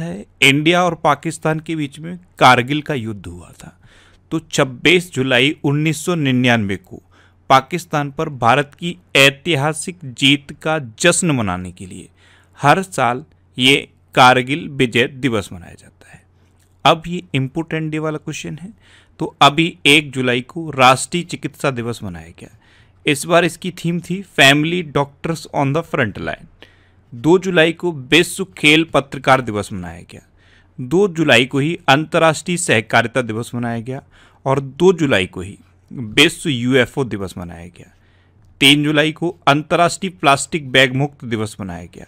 है इंडिया और पाकिस्तान के बीच में कारगिल का युद्ध हुआ था तो 26 जुलाई 1999 को पाकिस्तान पर भारत की ऐतिहासिक जीत का जश्न मनाने के लिए हर साल ये कारगिल विजय दिवस मनाया जाता है अब ये इम्पोर्टेंट डे वाला क्वेश्चन है तो अभी एक जुलाई को राष्ट्रीय चिकित्सा दिवस मनाया गया इस बार इसकी थीम थी family doctors on the front line दो जुलाई को विश्व खेल पत्रकार दिवस मनाया गया दो जुलाई को ही अंतर्राष्ट्रीय सहकारिता दिवस मनाया गया और दो जुलाई को ही विश्व यूएफओ दिवस मनाया गया तीन जुलाई को अंतर्राष्ट्रीय प्लास्टिक बैग मुक्त दिवस मनाया गया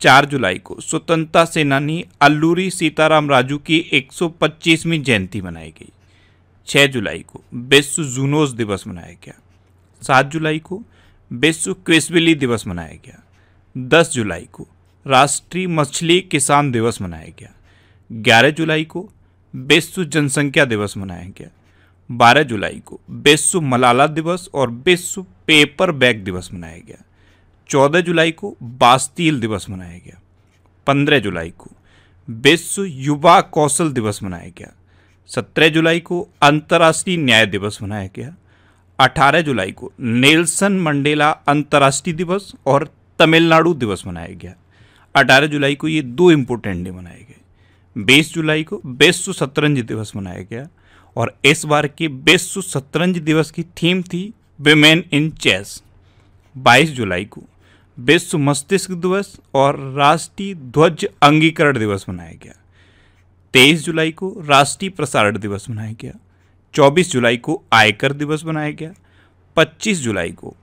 चार जुलाई को स्वतंत्रता सेनानी अल्लूरी सीताराम राजू की 125वीं जयंती मनाई गई छः जुलाई को विश्व जूनोज दिवस मनाया गया सात जुलाई को विश्व क्रिसबिली दिवस मनाया गया 10 जुलाई को राष्ट्रीय मछली किसान दिवस मनाया गया 11 जुलाई को विश्व जनसंख्या दिवस मनाया गया 12 जुलाई को विश्व मलाला दिवस और विश्व पेपर बैग दिवस मनाया गया 14 जुलाई को बास्तील दिवस मनाया गया 15 जुलाई को विश्व युवा कौशल दिवस मनाया गया 17 जुलाई को अंतर्राष्ट्रीय न्याय दिवस मनाया गया 18 जुलाई को नेल्सन मंडेला अंतर्राष्ट्रीय दिवस और तमिलनाडु दिवस मनाया गया 18 जुलाई को ये दो इम्पोर्टेंट डे मनाए गए बीस जुलाई को बेसु शतरंज दिवस मनाया गया और इस बार के बेसु शतरंज दिवस की थीम थी वेमेन इन चेस 22 जुलाई को विश्व मस्तिष्क दिवस और राष्ट्रीय ध्वज अंगीकरण दिवस मनाया गया 23 जुलाई को राष्ट्रीय प्रसारण दिवस मनाया गया 24 जुलाई को आयकर दिवस मनाया गया 25 जुलाई को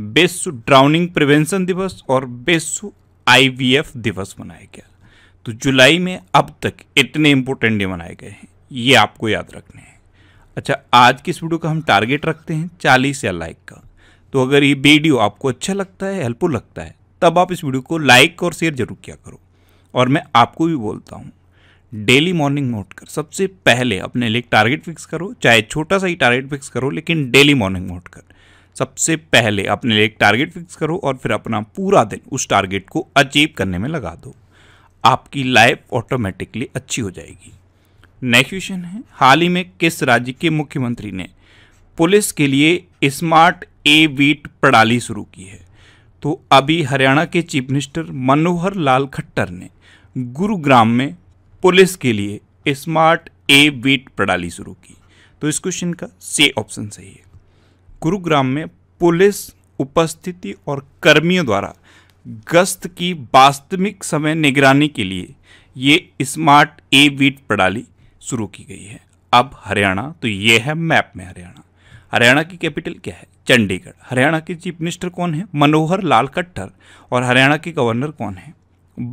विश्व ड्राउनिंग प्रिवेंशन दिवस और विश्व आईवीएफ दिवस मनाया गया तो जुलाई में अब तक इतने इम्पोर्टेंट डे मनाए गए हैं ये आपको याद रखने हैं अच्छा आज की इस वीडियो का हम टारगेट रखते हैं चालीस या लाइक का तो अगर ये वीडियो आपको अच्छा लगता है हेल्पफुल लगता है तब आप इस वीडियो को लाइक और शेयर जरूर किया करो और मैं आपको भी बोलता हूँ डेली मॉर्निंग में उठकर सबसे पहले अपने लिए टारगेट फिक्स करो चाहे छोटा सा ही टारगेट फिक्स करो लेकिन डेली मॉर्निंग में उठकर सबसे पहले अपने लिए एक टारगेट फिक्स करो और फिर अपना पूरा दिन उस टारगेट को अचीव करने में लगा दो आपकी लाइफ ऑटोमेटिकली अच्छी हो जाएगी नेक्स्ट क्वेश्चन है हाल ही में किस राज्य के मुख्यमंत्री ने पुलिस के लिए स्मार्ट ए वीट प्रणाली शुरू की है तो अभी हरियाणा के चीफ मिनिस्टर मनोहर लाल खट्टर ने गुरुग्राम में पुलिस के लिए स्मार्ट ए वीट प्रणाली शुरू की तो इस क्वेश्चन का से ऑप्शन सही है गुरुग्राम में पुलिस उपस्थिति और कर्मियों द्वारा गश्त की वास्तविक समय निगरानी के लिए ये स्मार्ट ए बीट प्रणाली शुरू की गई है अब हरियाणा तो ये है मैप में हरियाणा हरियाणा की कैपिटल क्या है चंडीगढ़ हरियाणा के चीफ मिनिस्टर कौन है मनोहर लाल खट्टर और हरियाणा के गवर्नर कौन है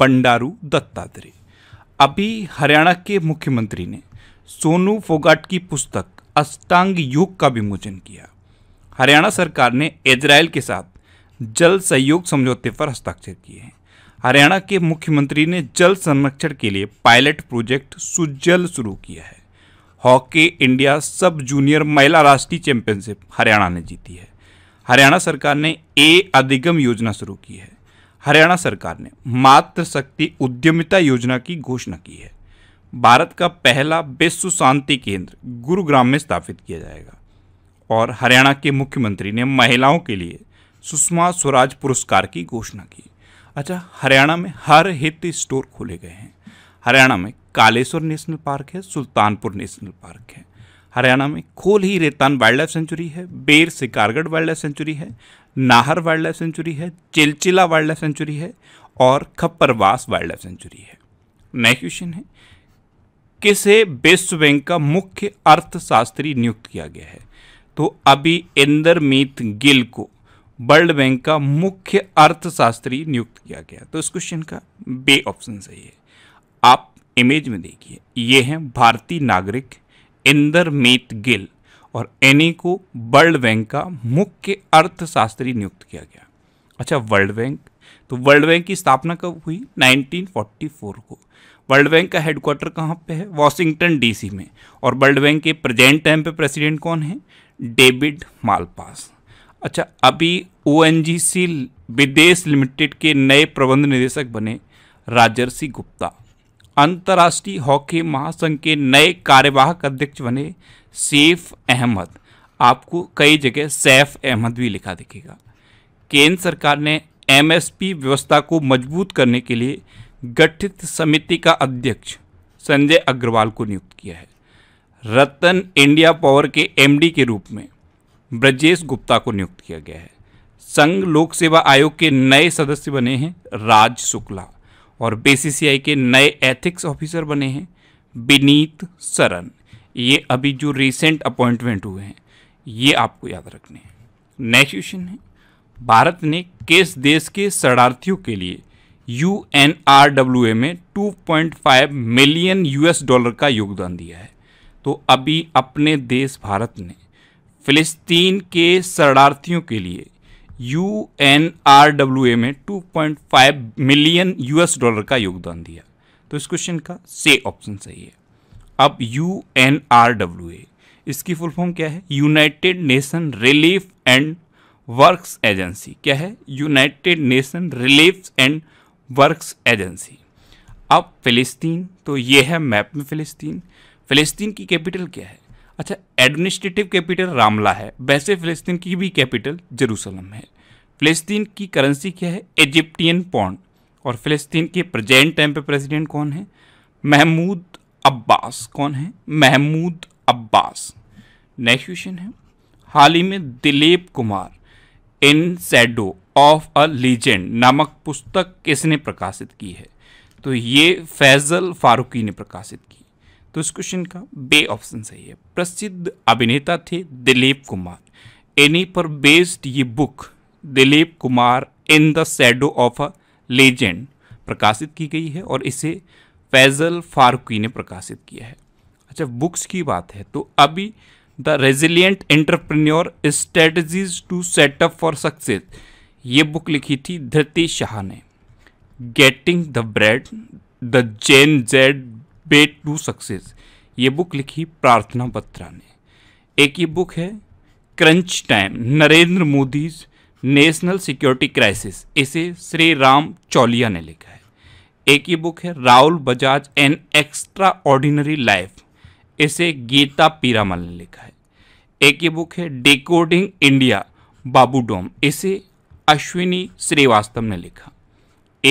बंडारू दत्तात्रेय अभी हरियाणा के मुख्यमंत्री ने सोनू फोगाट की पुस्तक अष्टांग युग का विमोचन किया हरियाणा सरकार ने इजराइल के साथ जल सहयोग समझौते पर हस्ताक्षर किए हैं हरियाणा के मुख्यमंत्री ने जल संरक्षण के लिए पायलट प्रोजेक्ट सुजल शुरू किया है हॉकी इंडिया सब जूनियर महिला राष्ट्रीय चैंपियनशिप हरियाणा ने जीती है हरियाणा सरकार ने ए अधिगम योजना शुरू की है हरियाणा सरकार ने मातृशक्ति शक्ति उद्यमिता योजना की घोषणा की है भारत का पहला विश्व शांति केंद्र गुरुग्राम में स्थापित किया जाएगा और हरियाणा के मुख्यमंत्री ने महिलाओं के लिए सुषमा स्वराज पुरस्कार की घोषणा की अच्छा हरियाणा में हर हित स्टोर खोले गए हैं हरियाणा में कालेश्वर नेशनल पार्क है सुल्तानपुर नेशनल पार्क है हरियाणा में Khol Hi Raitan wildlife sanctuary है बेर सिकारगढ़ वाइल्ड लाइफ सेंचुरी है नाहर वाइल्ड लाइफ सेंचुरी है चिलचिला वाइल्ड लाइफ सेंचुरी है और खप्परवास वाइल्ड लाइफ सेंचुरी है नेक्स्ट क्वेश्चन है किसे विश्व बैंक का मुख्य अर्थशास्त्री नियुक्त किया गया है तो अभी इंदरमीत गिल को वर्ल्ड बैंक का मुख्य अर्थशास्त्री नियुक्त किया गया तो इस क्वेश्चन का बे ऑप्शन सही है आप इमेज में देखिए ये हैं भारतीय नागरिक इंदरमीत गिल और एनी को वर्ल्ड बैंक का मुख्य अर्थशास्त्री नियुक्त किया गया अच्छा वर्ल्ड बैंक तो वर्ल्ड बैंक की स्थापना कब हुई 1944 को वर्ल्ड बैंक का हेडक्वार्टर कहाँ पे है वॉशिंगटन डीसी में और वर्ल्ड बैंक के प्रेजेंट टाइम पे प्रेसिडेंट कौन है डेविड मालपास अच्छा अभी ओ विदेश लिमिटेड के नए प्रबंध निदेशक बने राजर्षि गुप्ता अंतर्राष्ट्रीय हॉकी महासंघ के नए कार्यवाहक अध्यक्ष बने सैफ अहमद आपको कई जगह सैफ अहमद भी लिखा दिखेगा केंद्र सरकार ने एमएसपी व्यवस्था को मजबूत करने के लिए गठित समिति का अध्यक्ष संजय अग्रवाल को नियुक्त किया है रतन इंडिया पावर के एमडी के रूप में ब्रजेश गुप्ता को नियुक्त किया गया है संघ लोक सेवा आयोग के नए सदस्य बने हैं राज शुक्ला और बीसीसीआई के नए एथिक्स ऑफिसर बने हैं विनीत सरन ये अभी जो रिसेंट अपॉइंटमेंट हुए हैं ये आपको याद रखने हैं नेक्स्ट क्वेश्चन है भारत ने किस देश के शरणार्थियों के लिए यू में 2.5 मिलियन यूएस डॉलर का योगदान दिया है तो अभी अपने देश भारत ने फ़िलिस्तीन के शरणार्थियों के लिए यू एन आर ए में 2.5 मिलियन यूएस डॉलर का योगदान दिया तो इस क्वेश्चन का से ऑप्शन सही है अब यू एन आर ए इसकी फुल फॉर्म क्या है United Nation Relief and Works Agency क्या है United Nation Relief and Works Agency अब फिलिस्तीन तो ये है मैप में फिलिस्तीन फिलिस्तीन की कैपिटल क्या है अच्छा एडमिनिस्ट्रेटिव कैपिटल रामला है वैसे फिलिस्तीन की भी कैपिटल जेरूसलम है फिलिस्तीन की करेंसी क्या है इजिप्टियन पौंड और फ़लस्तीन के प्रजेंट टाइम पे प्रेसिडेंट कौन है महमूद अब्बास कौन है महमूद अब्बास नेक्स्ट क्वेश्चन है हाल ही में Dilip Kumar in shadow of a legend नामक पुस्तक किसने प्रकाशित की है तो ये फैज़ल फारूकी ने प्रकाशित की तो इस क्वेश्चन का बे ऑप्शन सही है प्रसिद्ध अभिनेता थे दिलीप कुमार एनी पर बेस्ड ये book Dilip Kumar in the shadow of a legend प्रकाशित की गई है और इसे फैजल फारूकी ने प्रकाशित किया है अच्छा बुक्स की बात है तो अभी the resilient entrepreneur strategies to set up for success ये बुक लिखी थी धृति शाह ने getting the bread the Gen Z bet to success ये बुक लिखी प्रार्थना बत्रा ने एक ये बुक है crunch time Narendra Modi's national security crisis इसे श्री राम चौलिया ने लिखा है एक ये बुक है Rahul Bajaj an extraordinary life इसे गीता पीरामल ने लिखा है एक ये बुक है डिकोडिंग इंडिया बाबू डोम इसे अश्विनी श्रीवास्तव ने लिखा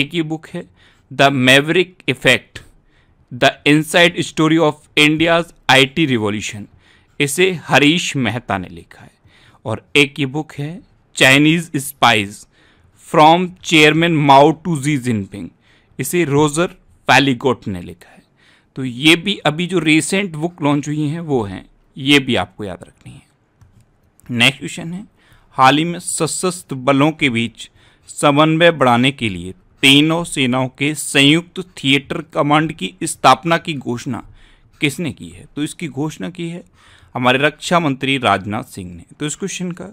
एक ये बुक है the maverick effect the inside story of India's IT revolution इसे हरीश मेहता ने लिखा है और एक ये बुक है Chinese spies from chairman Mao to Xi Jinping इसे रोजर फैलीगोट ने लिखा है तो ये भी अभी जो रिसेंट बुक लॉन्च हुई हैं वो हैं ये भी आपको याद रखनी है नेक्स्ट क्वेश्चन है हाल ही में सशस्त्र बलों के बीच समन्वय बढ़ाने के लिए तीनों सेनाओं के संयुक्त थिएटर कमांड की स्थापना की घोषणा किसने की है तो इसकी घोषणा की है हमारे रक्षा मंत्री राजनाथ सिंह ने तो इस क्वेश्चन का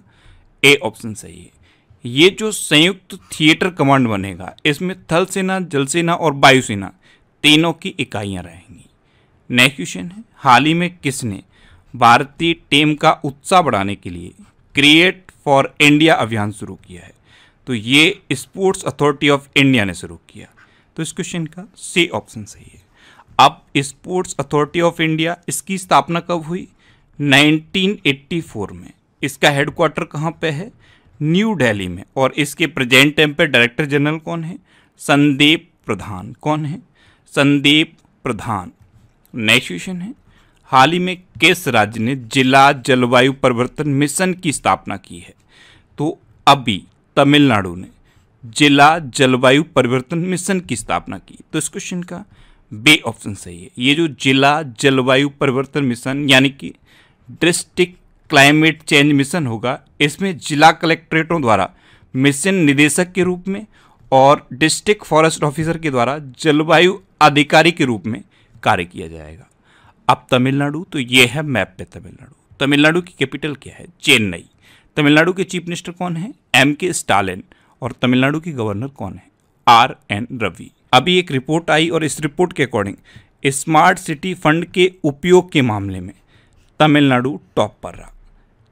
ए ऑप्शन सही है ये जो संयुक्त थिएटर कमांड बनेगा इसमें थल सेना जल सेना और वायुसेना तीनों की इकाइयां रहेंगी नेक्स्ट क्वेश्चन है हाल ही में किसने भारतीय टीम का उत्साह बढ़ाने के लिए क्रिएट फॉर इंडिया अभियान शुरू किया है तो ये स्पोर्ट्स अथॉरिटी ऑफ इंडिया ने शुरू किया तो इस क्वेश्चन का सी ऑप्शन सही है अब स्पोर्ट्स अथॉरिटी ऑफ इंडिया इसकी स्थापना कब हुई 1984 में इसका हेडक्वार्टर कहाँ पे है न्यू दिल्ली में और इसके प्रेजेंट टाइम पे डायरेक्टर जनरल कौन है संदीप प्रधान कौन है संदीप प्रधान नेक्स्ट क्वेश्चन है हाल ही में किस राज्य ने जिला जलवायु परिवर्तन मिशन की स्थापना की है तो अभी तमिलनाडु ने जिला जलवायु परिवर्तन मिशन की स्थापना की तो इस क्वेश्चन का बे ऑप्शन सही है ये जो जिला जलवायु परिवर्तन मिशन यानी कि डिस्ट्रिक्ट क्लाइमेट चेंज मिशन होगा इसमें जिला कलेक्ट्रेटों द्वारा मिशन निदेशक के रूप में और डिस्ट्रिक्ट फॉरेस्ट ऑफिसर के द्वारा जलवायु अधिकारी के रूप में कार्य किया जाएगा अब तमिलनाडु तो ये है मैप पे तमिलनाडु तमिलनाडु की कैपिटल क्या है चेन्नई तमिलनाडु के चीफ मिनिस्टर कौन है एम के स्टालिन और तमिलनाडु की गवर्नर कौन है आर एन रवि अभी एक रिपोर्ट आई और इस रिपोर्ट के अकॉर्डिंग स्मार्ट सिटी फंड के उपयोग के मामले में तमिलनाडु टॉप पर रहा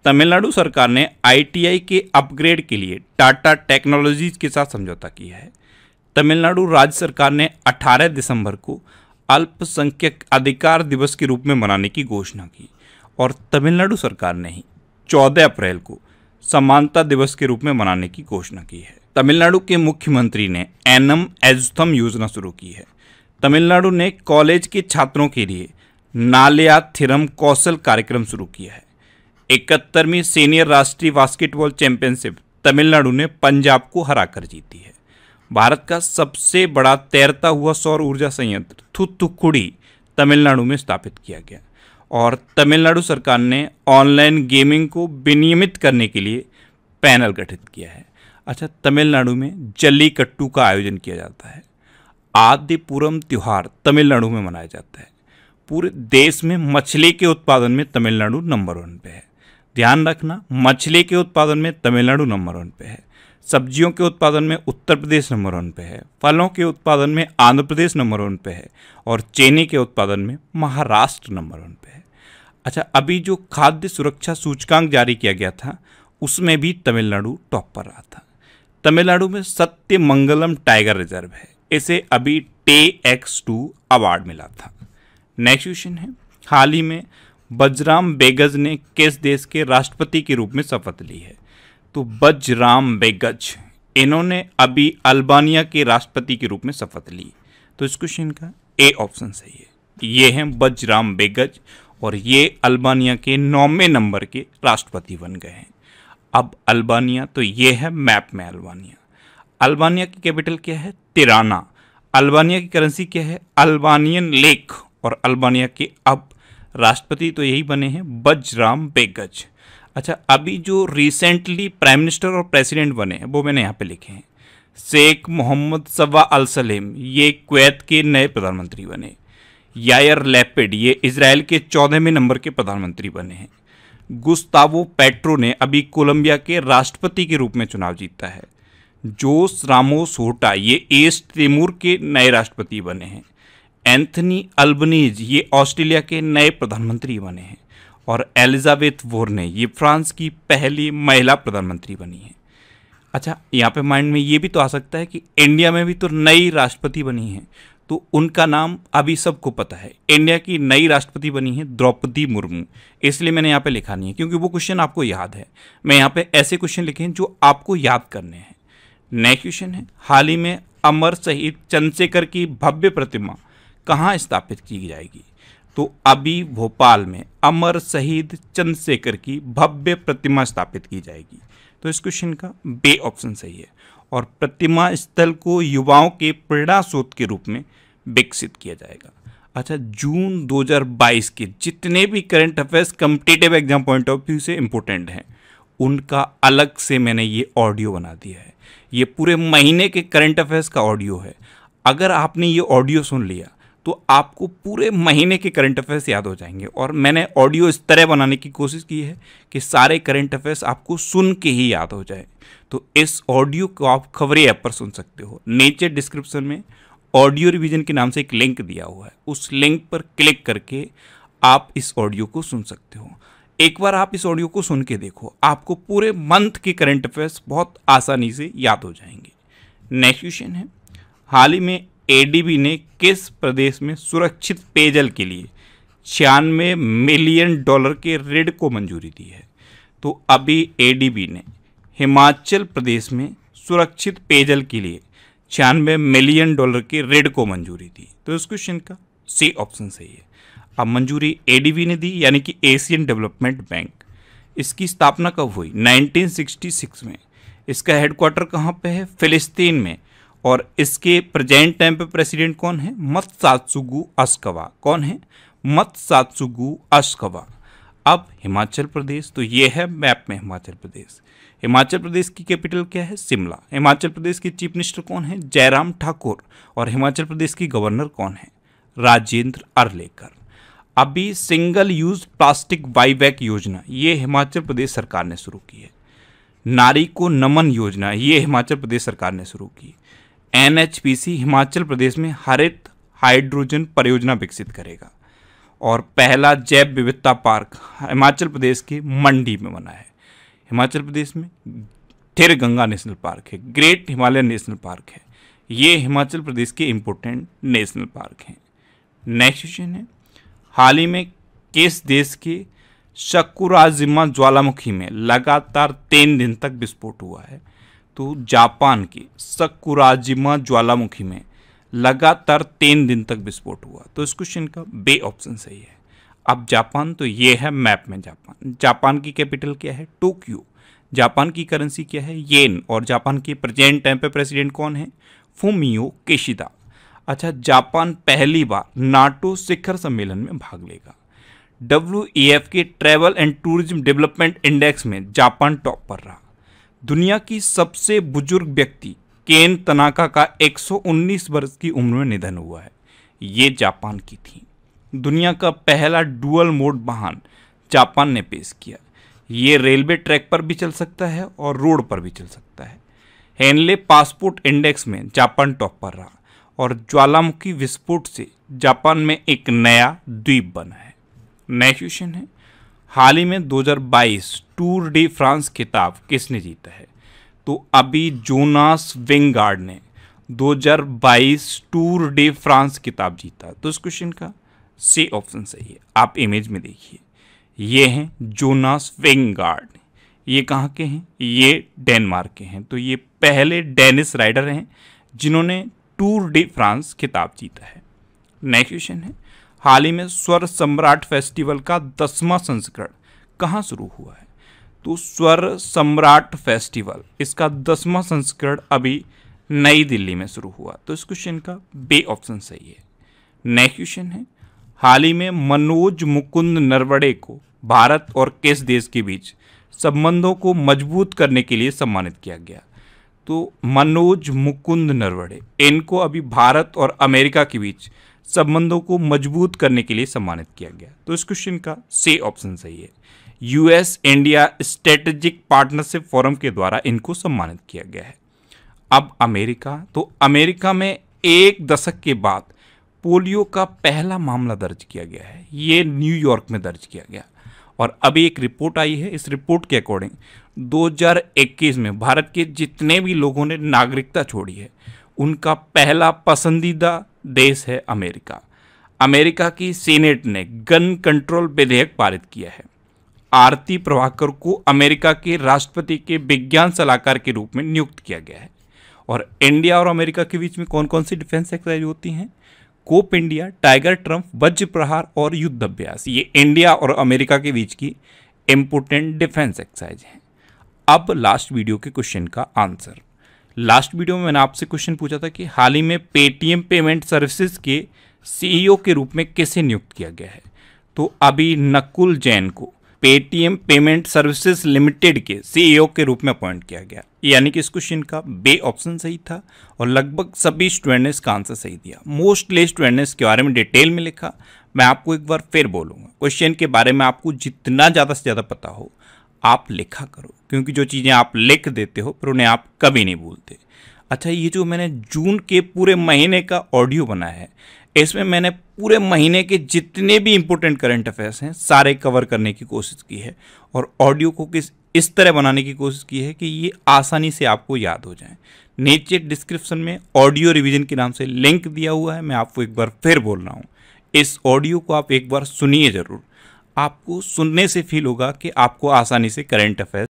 तमिलनाडु सरकार ने आईटीआई के अपग्रेड के लिए टाटा टेक्नोलॉजीज के साथ समझौता किया है तमिलनाडु राज्य सरकार ने 18 दिसंबर को अल्पसंख्यक अधिकार दिवस के रूप में मनाने की घोषणा की और तमिलनाडु सरकार ने ही चौदह अप्रैल को समानता दिवस के रूप में मनाने की घोषणा की है तमिलनाडु के मुख्यमंत्री ने एनम एजुथम योजना शुरू की है तमिलनाडु ने कॉलेज के छात्रों के लिए नालिया थिरम कौशल कार्यक्रम शुरू किया है इकहत्तरवीं सीनियर राष्ट्रीय बास्केटबॉल चैंपियनशिप तमिलनाडु ने पंजाब को हराकर जीती है भारत का सबसे बड़ा तैरता हुआ सौर ऊर्जा संयंत्र थुथुकुड़ी तमिलनाडु में स्थापित किया गया और तमिलनाडु सरकार ने ऑनलाइन गेमिंग को विनियमित करने के लिए पैनल गठित किया है अच्छा तमिलनाडु में जल्लीकट्टू का आयोजन किया जाता है आदिपुरम त्यौहार तमिलनाडु में मनाया जाता है पूरे देश में मछली के उत्पादन में तमिलनाडु नंबर वन पे है ध्यान रखना मछली के उत्पादन में तमिलनाडु नंबर वन पे है सब्जियों के उत्पादन में उत्तर प्रदेश नंबर वन पे है फलों के उत्पादन में आंध्र प्रदेश नंबर वन पे है और चीनी के उत्पादन में महाराष्ट्र नंबर वन पे है अच्छा अभी जो खाद्य सुरक्षा सूचकांक जारी किया गया था उसमें भी तमिलनाडु टॉप पर रहा था तमिलनाडु में सत्य मंगलम टाइगर रिजर्व है इसे अभी टे एक्स टू अवार्ड मिला था नेक्स्ट क्वेश्चन है हाल ही में बजराम बेगज ने किस देश के राष्ट्रपति के रूप में शपथ ली है तो बजराम बेगज इन्होंने अभी अल्बानिया के राष्ट्रपति के रूप में शपथ ली तो इस क्वेश्चन का ए ऑप्शन सही है ये हैं बजराम बेगज और ये अल्बानिया के नौवे नंबर के राष्ट्रपति बन गए हैं अब अल्बानिया तो ये है मैप में अल्बानिया अल्बानिया की कैपिटल क्या है तिराना अल्बानिया की करेंसी क्या है अल्बानियन लेख और अल्बानिया के अब राष्ट्रपति तो यही बने हैं बजराम बेगज अच्छा अभी जो रिसेंटली प्राइम मिनिस्टर और प्रेसिडेंट बने हैं वो मैंने यहाँ पे लिखे हैं शेख मोहम्मद सवा अल सलेम ये क्वैत के नए प्रधानमंत्री बने यायर लेपिड ये इसराइल के चौदहवें नंबर के प्रधानमंत्री बने हैं गुस्तावो पेट्रो ने अभी कोलंबिया के राष्ट्रपति के रूप में चुनाव जीता है जोस रामोस होटा ये ईस्ट तेमूर के नए राष्ट्रपति बने हैं एंथनी अल्बनीज ये ऑस्ट्रेलिया के नए प्रधानमंत्री बने हैं और एलिजाबेथ वोरने ये फ्रांस की पहली महिला प्रधानमंत्री बनी है अच्छा यहाँ पे माइंड में ये भी तो आ सकता है कि इंडिया में भी तो नई राष्ट्रपति बनी है तो उनका नाम अभी सबको पता है इंडिया की नई राष्ट्रपति बनी है द्रौपदी मुर्मू इसलिए मैंने यहाँ पे लिखा नहीं है क्योंकि वो क्वेश्चन आपको याद है मैं यहाँ पे ऐसे क्वेश्चन लिखे हैं जो आपको याद करने हैं नेक्स्ट क्वेश्चन है हाल ही में अमर शहीद चंद्रशेखर की भव्य प्रतिमा कहाँ स्थापित की जाएगी तो अभी भोपाल में अमर शहीद चंद्रशेखर की भव्य प्रतिमा स्थापित की जाएगी तो इस क्वेश्चन का बे ऑप्शन सही है और प्रतिमा स्थल को युवाओं के प्रेरणा स्रोत के रूप में विकसित किया जाएगा अच्छा जून 2022 के जितने भी current affairs competitive exam point of view से इम्पोर्टेंट हैं उनका अलग से मैंने ये ऑडियो बना दिया है ये पूरे महीने के करंट अफेयर्स का ऑडियो है अगर आपने ये ऑडियो सुन लिया तो आपको पूरे महीने के करंट अफेयर्स याद हो जाएंगे और मैंने ऑडियो इस तरह बनाने की कोशिश की है कि सारे करंट अफेयर्स आपको सुन के ही याद हो जाए तो इस ऑडियो को आप खबरें ऐप पर सुन सकते हो नीचे डिस्क्रिप्शन में ऑडियो रिवीजन के नाम से एक लिंक दिया हुआ है उस लिंक पर क्लिक करके आप इस ऑडियो को सुन सकते हो एक बार आप इस ऑडियो को सुन के देखो आपको पूरे मंथ के करंट अफेयर्स बहुत आसानी से याद हो जाएंगे नेक्स्ट क्वेश्चन है हाल ही में एडीबी ने किस प्रदेश में सुरक्षित पेयजल के लिए छियानवे मिलियन डॉलर के ऋण को मंजूरी दी है तो अभी एडीबी ने हिमाचल प्रदेश में सुरक्षित पेयजल के लिए छियानवे मिलियन डॉलर के ऋण को मंजूरी दी तो इस क्वेश्चन का सी ऑप्शन सही है अब मंजूरी एडीबी ने दी यानी कि एशियन डेवलपमेंट बैंक इसकी स्थापना कब हुई 1966 में इसका हेडक्वार्टर कहाँ पे है फिलिस्तीन में और इसके प्रेजेंट टाइम पे प्रेसिडेंट कौन है मत सातसुगु अस्कवा कौन है मत सातसुगु अस्कवा अब हिमाचल प्रदेश तो ये है मैप में हिमाचल प्रदेश हिमाचल प्रदेश की कैपिटल क्या है शिमला हिमाचल प्रदेश के चीफ मिनिस्टर कौन है जयराम ठाकुर और हिमाचल प्रदेश की गवर्नर कौन है राजेंद्र अरलेकर अभी सिंगल यूज प्लास्टिक बाईबैक योजना ये हिमाचल प्रदेश सरकार ने शुरू की है नारी को नमन योजना ये हिमाचल प्रदेश सरकार ने शुरू की एन हिमाचल प्रदेश में हरित हाइड्रोजन परियोजना विकसित करेगा और पहला जैव विविधता पार्क हिमाचल प्रदेश के मंडी में बना है हिमाचल प्रदेश में ठिर गंगा नेशनल पार्क है ग्रेट हिमालय नेशनल पार्क है ये हिमाचल प्रदेश के इम्पोर्टेंट नेशनल पार्क हैं नेक्स्ट क्वेश्चन है हाल ही में किस देश के शक्कुराजिमा ज्वालामुखी में लगातार तीन दिन तक विस्फोट हुआ है तो जापान के सकुराजिमा ज्वालामुखी में लगातार तीन दिन तक विस्फोट हुआ तो इस क्वेश्चन का बे ऑप्शन सही है अब जापान तो ये है मैप में जापान जापान की कैपिटल क्या है टोक्यो जापान की करेंसी क्या है येन और जापान के प्रेजेंट टाइम पे प्रेसिडेंट कौन है फोमियो केशिदा अच्छा जापान पहली बार नाटो शिखर सम्मेलन में भाग लेगा डब्ल्यू के travel and tourism development index में जापान टॉप पर रहा दुनिया की सबसे बुजुर्ग व्यक्ति केन तनाका का 119 वर्ष की उम्र में निधन हुआ है ये जापान की थी दुनिया का पहला डुअल मोड वाहन जापान ने पेश किया ये रेलवे ट्रैक पर भी चल सकता है और रोड पर भी चल सकता है हेनले पासपोर्ट इंडेक्स में जापान टॉप पर रहा और ज्वालामुखी विस्फोट से जापान में एक नया द्वीप बना है नेक्स्ट क्वेश्चन है हाल ही में 2022 टूर डी फ्रांस खिताब किसने जीता है तो अभी जोनास विंगार्ड ने 2022 टूर डी फ्रांस खिताब जीता तो इस क्वेश्चन का सी ऑप्शन सही है आप इमेज में देखिए ये हैं जोनास विंगार्ड ये कहाँ के हैं ये डेनमार्क के हैं तो ये पहले डेनिस राइडर हैं जिन्होंने टूर डी फ्रांस खिताब जीता है नेक्स्ट क्वेश्चन है हाल ही में स्वर सम्राट फेस्टिवल का दसवां संस्करण कहाँ शुरू हुआ है तो स्वर सम्राट फेस्टिवल इसका दसवां संस्करण अभी नई दिल्ली में शुरू हुआ तो इस क्वेश्चन का बे ऑप्शन सही है नेक्स्ट क्वेश्चन है हाल ही में मनोज मुकुंद नरवड़े को भारत और किस देश के बीच संबंधों को मजबूत करने के लिए सम्मानित किया गया तो मनोज मुकुंद नरवड़े इनको अभी भारत और अमेरिका के बीच संबंधों को मजबूत करने के लिए सम्मानित किया गया तो इस क्वेश्चन का से ऑप्शन सही है US India strategic partnership forum के द्वारा इनको सम्मानित किया गया है अब अमेरिका तो अमेरिका में एक दशक के बाद पोलियो का पहला मामला दर्ज किया गया है ये न्यूयॉर्क में दर्ज किया गया और अभी एक रिपोर्ट आई है इस रिपोर्ट के अकॉर्डिंग 2021 में भारत के जितने भी लोगों ने नागरिकता छोड़ी है उनका पहला पसंदीदा देश है अमेरिका अमेरिका की सीनेट ने गन कंट्रोल विधेयक पारित किया है आरती प्रभाकर को अमेरिका के राष्ट्रपति के विज्ञान सलाहकार के रूप में नियुक्त किया गया है और इंडिया और अमेरिका के बीच में कौन कौन सी डिफेंस एक्सरसाइज होती हैं कोप इंडिया टाइगर ट्रंप वज्र प्रहार और युद्ध अभ्यास ये इंडिया और अमेरिका के बीच की इंपोर्टेंट डिफेंस एक्सरसाइज है अब लास्ट वीडियो के क्वेश्चन का आंसर लास्ट वीडियो में मैंने आपसे क्वेश्चन पूछा था कि हाल ही में पेटीएम पेमेंट सर्विसेज के सीईओ के रूप में कैसे नियुक्त किया गया है तो अभी नकुल जैन को पेटीएम पेमेंट सर्विसेज लिमिटेड के सीईओ के रूप में अपॉइंट किया गया यानी कि इस क्वेश्चन का बे ऑप्शन सही था और लगभग सभी स्टूडेंट ने इसका आंसर सही दिया मोस्टली स्टूडेंट ने इसके बारे में डिटेल में लिखा मैं आपको एक बार फिर बोलूँगा क्वेश्चन के बारे में आपको जितना ज़्यादा से ज़्यादा पता हो आप लिखा करो क्योंकि जो चीज़ें आप लिख देते हो पर उन्हें आप कभी नहीं भूलते अच्छा ये जो मैंने जून के पूरे महीने का ऑडियो बनाया है इसमें मैंने पूरे महीने के जितने भी इम्पोर्टेंट करंट अफेयर्स हैं सारे कवर करने की कोशिश की है और ऑडियो को किस इस तरह बनाने की कोशिश की है कि ये आसानी से आपको याद हो जाए नीचे डिस्क्रिप्शन में ऑडियो रिवीजन के नाम से लिंक दिया हुआ है मैं आपको एक बार फिर बोल रहा हूँ इस ऑडियो को आप एक बार सुनिए ज़रूर आपको सुनने से फील होगा कि आपको आसानी से करंट अफेयर